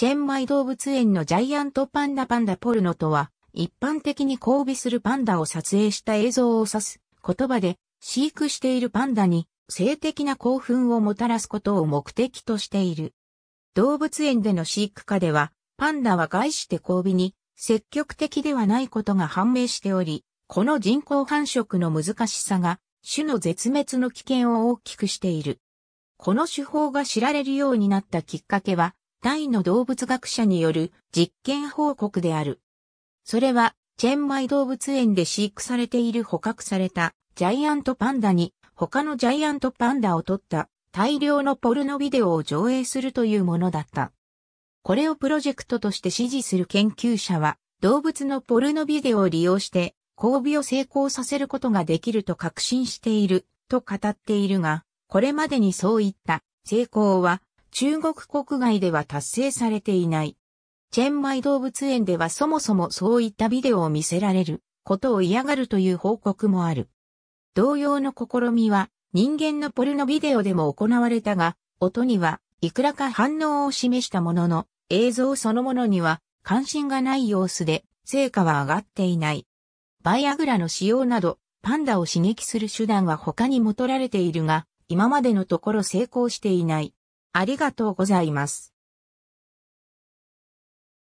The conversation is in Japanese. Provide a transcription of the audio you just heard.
チェンマイ動物園のジャイアントパンダパンダポルノとは、一般的に交尾するパンダを撮影した映像を指す言葉で、飼育しているパンダに性的な興奮をもたらすことを目的としている。動物園での飼育下では、パンダは外して交尾に積極的ではないことが判明しており、この人工繁殖の難しさが種の絶滅の危険を大きくしている。この手法が知られるようになったきっかけは、タイの動物学者による実験報告である。それは、チェンマイ動物園で飼育されている捕獲されたジャイアントパンダに他のジャイアントパンダを撮った大量のポルノビデオを上映するというものだった。これをプロジェクトとして支持する研究者は、動物のポルノビデオを利用して交尾を成功させることができると確信していると語っているが、これまでにそういった成功は中国国外では達成されていない。チェンマイ動物園ではそもそもそういったビデオを見せられることを嫌がるという報告もある。同様の試みは人間のポルノビデオでも行われたが、音にはいくらか反応を示したものの、映像そのものには関心がない様子で成果は上がっていない。バイアグラの使用など、パンダを刺激する手段は他にも取られているが、今までのところ成功していない。ありがとうございます。